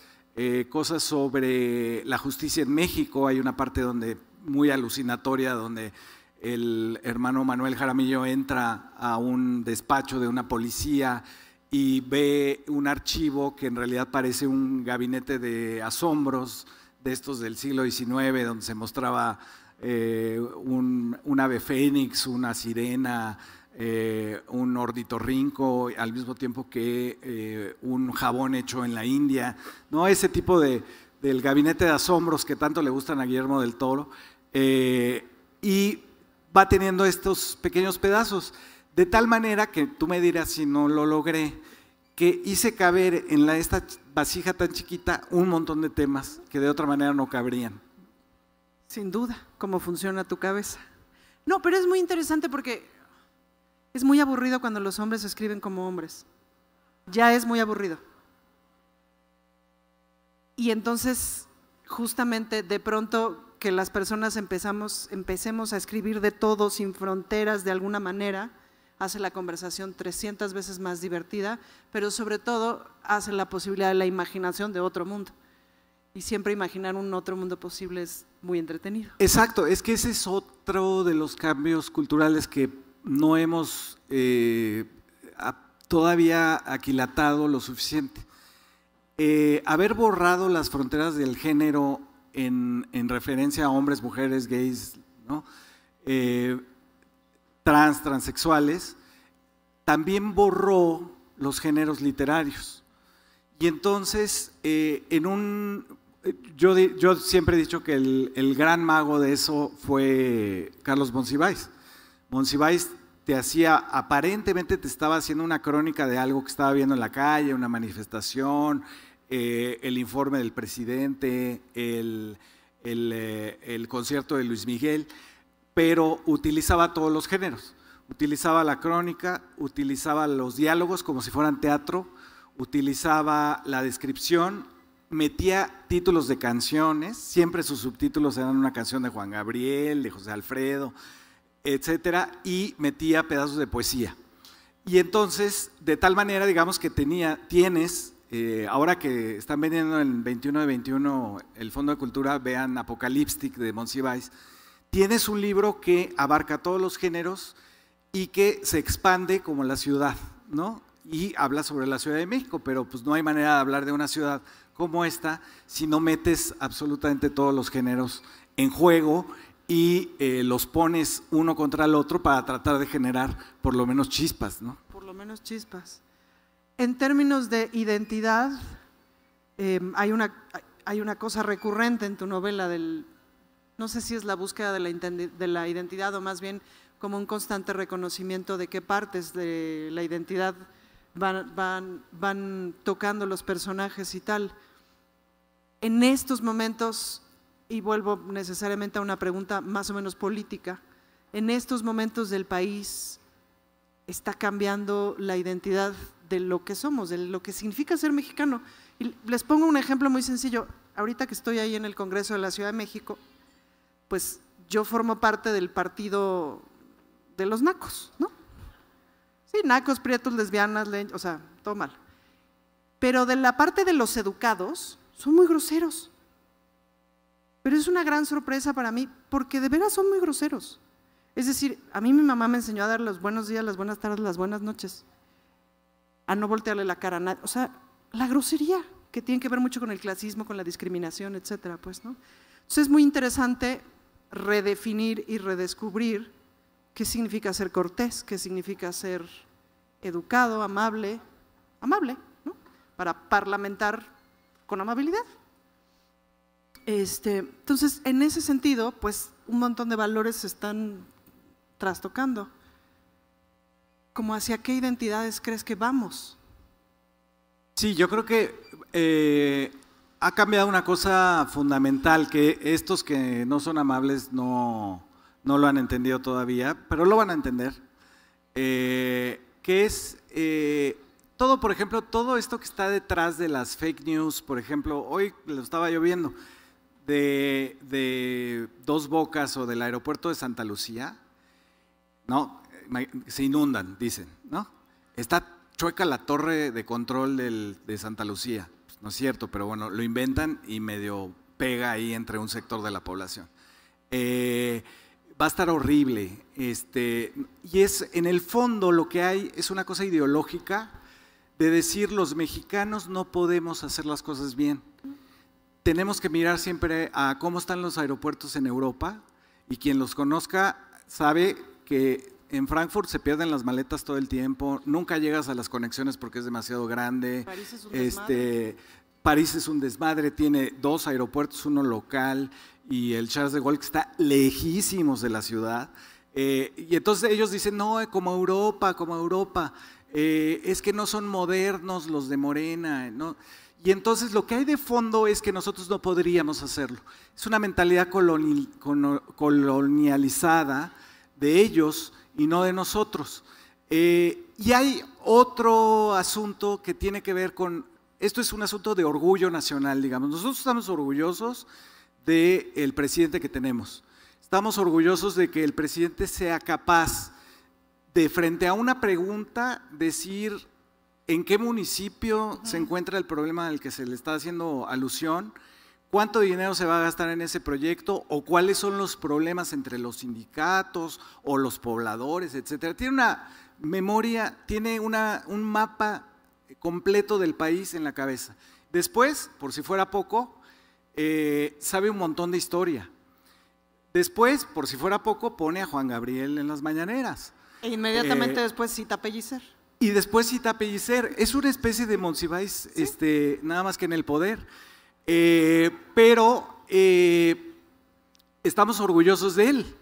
cosas sobre la justicia en México. Hay una parte donde muy alucinatoria donde el hermano Manuel Jaramillo entra a un despacho de una policía y ve un archivo que en realidad parece un gabinete de asombros de estos del siglo XIX, donde se mostraba un, ave fénix, una sirena, eh, un rinco al mismo tiempo que eh, un jabón hecho en la India, ¿no? Ese tipo de, del gabinete de asombros que tanto le gustan a Guillermo del Toro. Eh, y va teniendo estos pequeños pedazos, de tal manera que tú me dirás si no lo logré, que hice caber en esta vasija tan chiquita un montón de temas que de otra manera no cabrían. Sin duda, cómo funciona tu cabeza. No, pero es muy interesante porque es muy aburrido cuando los hombres escriben como hombres. Ya es muy aburrido. Y entonces, justamente de pronto que las personas empezamos, empecemos a escribir de todo, sin fronteras, de alguna manera, hace la conversación 300 veces más divertida, pero sobre todo hace la posibilidad de la imaginación de otro mundo. Y siempre imaginar un otro mundo posible es muy entretenido. Exacto, es que ese es otro de los cambios culturales que no hemos eh, todavía aquilatado lo suficiente. Eh, haber borrado las fronteras del género en, referencia a hombres, mujeres, gays, eh, trans, transexuales, también borró los géneros literarios. Y entonces, en un, yo, yo, siempre he dicho que el, gran mago de eso fue Carlos Monsiváis Monsiváis te hacía, aparentemente te estaba haciendo una crónica de algo que estaba viendo en la calle, una manifestación, eh, el informe del presidente, eh, el concierto de Luis Miguel, pero utilizaba todos los géneros. Utilizaba la crónica, utilizaba los diálogos como si fueran teatro, utilizaba la descripción, metía títulos de canciones, siempre sus subtítulos eran una canción de Juan Gabriel, de José Alfredo, etcétera, y metía pedazos de poesía. Y entonces, de tal manera, digamos que tenía, tienes, eh, ahora que están vendiendo el 21 de 21 el Fondo de Cultura, vean Apocalyptic de Monsiváis, tienes un libro que abarca todos los géneros y que se expande como la ciudad, ¿no? Y habla sobre la Ciudad de México, pero pues no hay manera de hablar de una ciudad como esta si no metes absolutamente todos los géneros en juego y eh, los pones uno contra el otro para tratar de generar por lo menos chispas, ¿no? Por lo menos chispas. En términos de identidad, em, hay, una, hay una cosa recurrente en tu novela del, no sé si es la búsqueda de la, de la identidad o más bien como un constante reconocimiento de qué partes de la identidad van, van, van tocando los personajes y tal. En estos momentos y vuelvo necesariamente a una pregunta más o menos política, en estos momentos del país está cambiando la identidad de lo que somos, de lo que significa ser mexicano. Y les pongo un ejemplo muy sencillo. Ahorita que estoy ahí en el Congreso de la Ciudad de México, pues yo formo parte del partido de los nacos, ¿no? Sí, nacos, prietos, lesbianas, le... o sea, todo mal. Pero de la parte de los educados, son muy groseros. Pero es una gran sorpresa para mí porque de veras son muy groseros. Es decir, a mí mi mamá me enseñó a dar los buenos días, las buenas tardes, las buenas noches, a no voltearle la cara a nadie. O sea, la grosería, que tiene que ver mucho con el clasismo, con la discriminación, etcétera, pues, ¿no? Entonces es muy interesante redefinir y redescubrir qué significa ser cortés, qué significa ser educado, amable, amable, ¿no? Para parlamentar con amabilidad. Este, entonces, en ese sentido, pues un montón de valores se están trastocando. ¿Cómo hacia qué identidades crees que vamos? Sí, yo creo que eh, ha cambiado una cosa fundamental, que estos que no son amables no, lo han entendido todavía, pero lo van a entender, eh, que es eh, todo, por ejemplo, todo esto que está detrás de las fake news, por ejemplo, hoy lo estaba lloviendo. viendo de, Dos Bocas o del aeropuerto de Santa Lucía, no, se inundan, dicen, ¿no? Está chueca la torre de control de Santa Lucía. Pues, no es cierto, pero bueno, lo inventan y medio pega ahí entre un sector de la población. Eh, va a estar horrible. Este, y es, en el fondo, lo que hay es una cosa ideológica de decir los mexicanos no podemos hacer las cosas bien tenemos que mirar siempre a cómo están los aeropuertos en Europa y quien los conozca sabe que en Frankfurt se pierden las maletas todo el tiempo, nunca llegas a las conexiones porque es demasiado grande. París es un este, desmadre. París es un desmadre, tiene dos aeropuertos, uno local y el Charles de Gaulle que está lejísimos de la ciudad. Eh, y entonces ellos dicen, no, eh, como Europa, como Europa, eh, es que no son modernos los de Morena. ¿no? Y entonces lo que hay de fondo es que nosotros no podríamos hacerlo. Es una mentalidad colonializada de ellos y no de nosotros. Eh, y hay otro asunto que tiene que ver con, esto es un asunto de orgullo nacional, digamos. Nosotros estamos orgullosos del presidente que tenemos. Estamos orgullosos de que el presidente sea capaz de, frente a una pregunta, decir ¿En qué municipio se ah. encuentra el problema al que se le está haciendo alusión? ¿Cuánto dinero se va a gastar en ese proyecto o cuáles son los problemas entre los sindicatos o los pobladores, etcétera? Tiene una memoria, tiene una, un mapa completo del país en la cabeza. Después, por si fuera poco, eh, sabe un montón de historia. Después, por si fuera poco, pone a Juan Gabriel en las mañaneras. E inmediatamente eh, después cita a Pellicer. Y después cita Es una especie de Monsiváis, este, nada más que en el poder. Eh, pero eh, estamos orgullosos de él.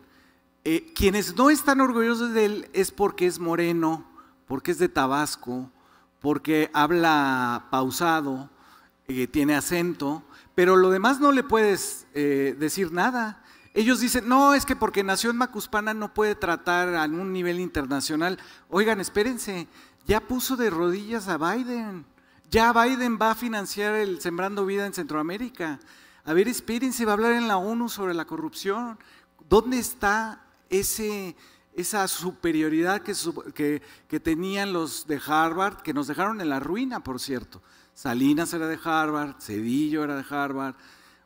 Eh, quienes no están orgullosos de él es porque es moreno, porque es de Tabasco, porque habla pausado, tiene acento, pero lo demás no le puedes decir nada. Ellos dicen, no, es que porque nació en Macuspana no puede tratar a un nivel internacional. Oigan, espérense, ya puso de rodillas a Biden. Ya Biden va a financiar el Sembrando Vida en Centroamérica. A ver, se va a hablar en la ONU sobre la corrupción. ¿Dónde está ese, esa superioridad que, que, tenían los de Harvard, que nos dejaron en la ruina, por cierto? Salinas era de Harvard, Cedillo era de Harvard.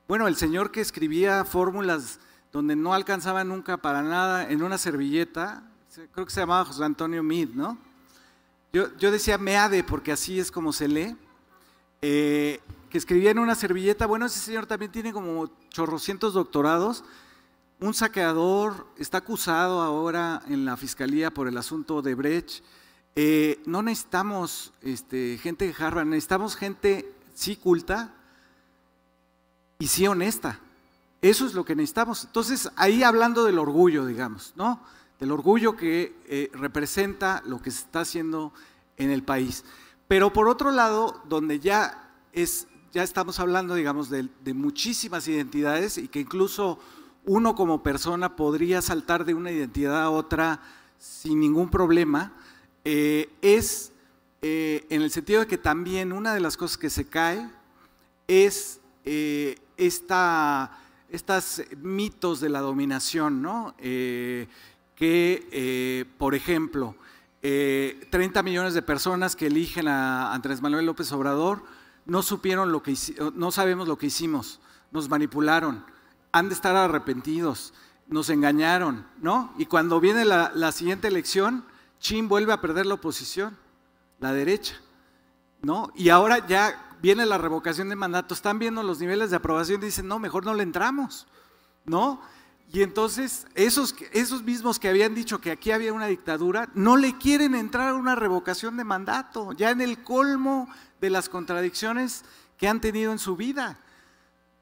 Bueno, el señor que escribía fórmulas donde no alcanzaba nunca para nada en una servilleta, creo que se llamaba José Antonio Mead, ¿no? Yo, yo decía Meade, porque así es como se lee, eh, que escribía en una servilleta, bueno, ese señor también tiene como chorrocientos doctorados, un saqueador, está acusado ahora en la fiscalía por el asunto de Brecht. Eh, no necesitamos este, gente de Harvard, necesitamos gente sí culta y sí honesta. Eso es lo que necesitamos. Entonces, ahí hablando del orgullo, digamos, ¿no? el orgullo que eh, representa lo que se está haciendo en el país. Pero por otro lado, donde ya, es, ya estamos hablando, digamos, de, muchísimas identidades y que incluso uno como persona podría saltar de una identidad a otra sin ningún problema, eh, es eh, en el sentido de que también una de las cosas que se cae es esta, estos mitos de la dominación, ¿no? que, eh, por ejemplo, 30 eh, millones de personas que eligen a Andrés Manuel López Obrador no supieron lo que no sabemos lo que hicimos, nos manipularon, han de estar arrepentidos, nos engañaron, ¿no? Y cuando viene la, la siguiente elección, Chin vuelve a perder la oposición, la derecha, ¿no? Y ahora ya viene la revocación de mandato, están viendo los niveles de aprobación y dicen, no, mejor no le entramos, ¿no? Y entonces esos, esos mismos que habían dicho que aquí había una dictadura, no le quieren entrar a una revocación de mandato, ya en el colmo de las contradicciones que han tenido en su vida.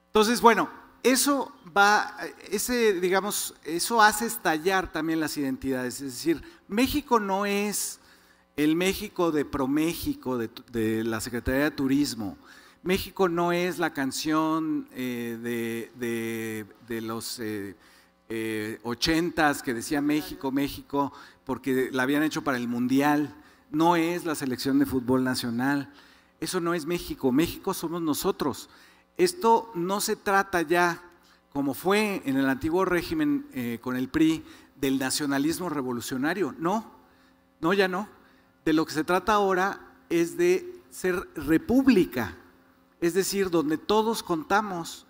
Entonces, bueno, eso va, ese, digamos, eso hace estallar también las identidades. Es decir, México no es el México de Proméxico, de, de la Secretaría de Turismo. México no es la canción eh, de, los eh, eh, 80s que decía México, México, porque la habían hecho para el Mundial. No es la selección de fútbol nacional. Eso no es México. México somos nosotros. Esto no se trata ya, como fue en el antiguo régimen eh, con el PRI, del nacionalismo revolucionario. No, no, ya no. De lo que se trata ahora es de ser república, es decir, donde todos contamos,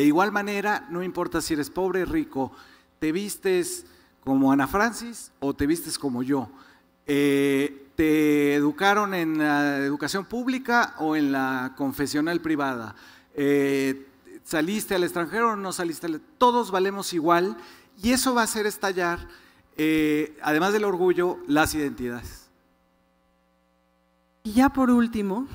de igual manera, no importa si eres pobre o rico, te vistes como Ana Francis o te vistes como yo. Eh, ¿Te educaron en la educación pública o en la confesional privada? Eh, ¿Saliste al extranjero o no saliste al Todos valemos igual y eso va a hacer estallar, eh, además del orgullo, las identidades. Y ya por último,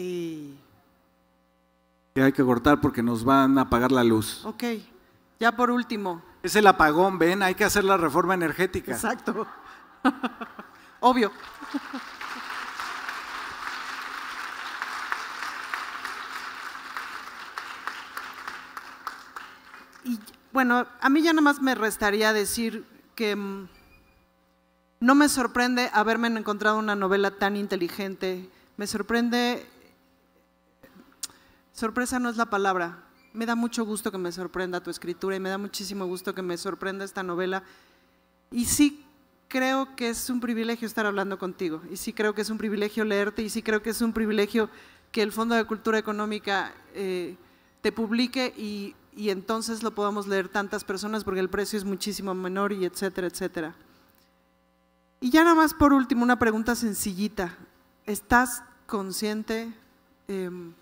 Y Que hay que cortar porque nos van a apagar la luz. Ok, ya por último. Es el apagón, ven, hay que hacer la reforma energética. Exacto. Obvio. y bueno, a mí ya nada más me restaría decir que mm, no me sorprende haberme encontrado una novela tan inteligente, me sorprende Sorpresa no es la palabra. Me da mucho gusto que me sorprenda tu escritura y me da muchísimo gusto que me sorprenda esta novela. Y sí creo que es un privilegio estar hablando contigo. Y sí creo que es un privilegio leerte. Y sí creo que es un privilegio que el Fondo de Cultura Económica eh, te publique y, entonces lo podamos leer tantas personas porque el precio es muchísimo menor y etcétera, etcétera. Y ya nada más por último, una pregunta sencillita. ¿Estás consciente? Em,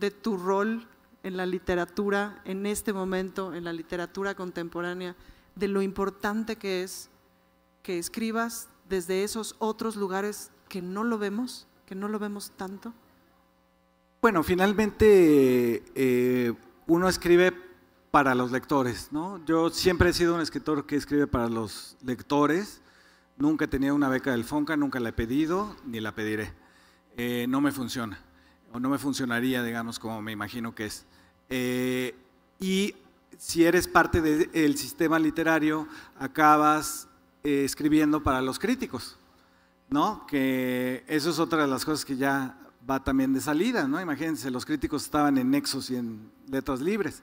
de tu rol en la literatura, en este momento, en la literatura contemporánea, de lo importante que es que escribas desde esos otros lugares que no lo vemos, que no lo vemos tanto? Bueno, finalmente eh, uno escribe para los lectores, ¿no? Yo siempre he sido un escritor que escribe para los lectores, nunca he tenido una beca del FONCA, nunca la he pedido, ni la pediré, eh, no me funciona o no me funcionaría, digamos, como me imagino que es. Eh, y si eres parte del sistema literario, acabas eh, escribiendo para los críticos, ¿no? Que eso es otra de las cosas que ya va también de salida, ¿no? Imagínense, los críticos estaban en Nexos y en Letras Libres.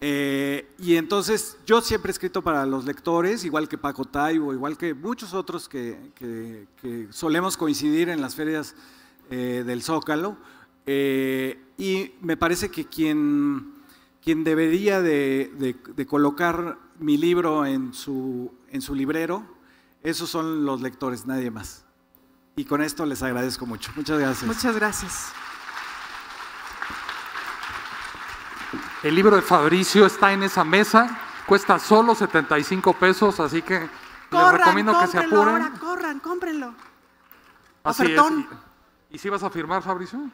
Eh, y entonces yo siempre he escrito para los lectores, igual que Paco Taibo, igual que muchos otros que, solemos coincidir en las ferias del Zócalo. Eh, y me parece que quien, quien debería de, colocar mi libro en su, en su librero, esos son los lectores, nadie más. Y con esto les agradezco mucho. Muchas gracias. Muchas gracias. El libro de Fabricio está en esa mesa, cuesta solo 75 pesos, así que les recomiendo que se apuren. corran, cómprenlo. Así ¿Y, ¿Y si vas a firmar, Fabricio?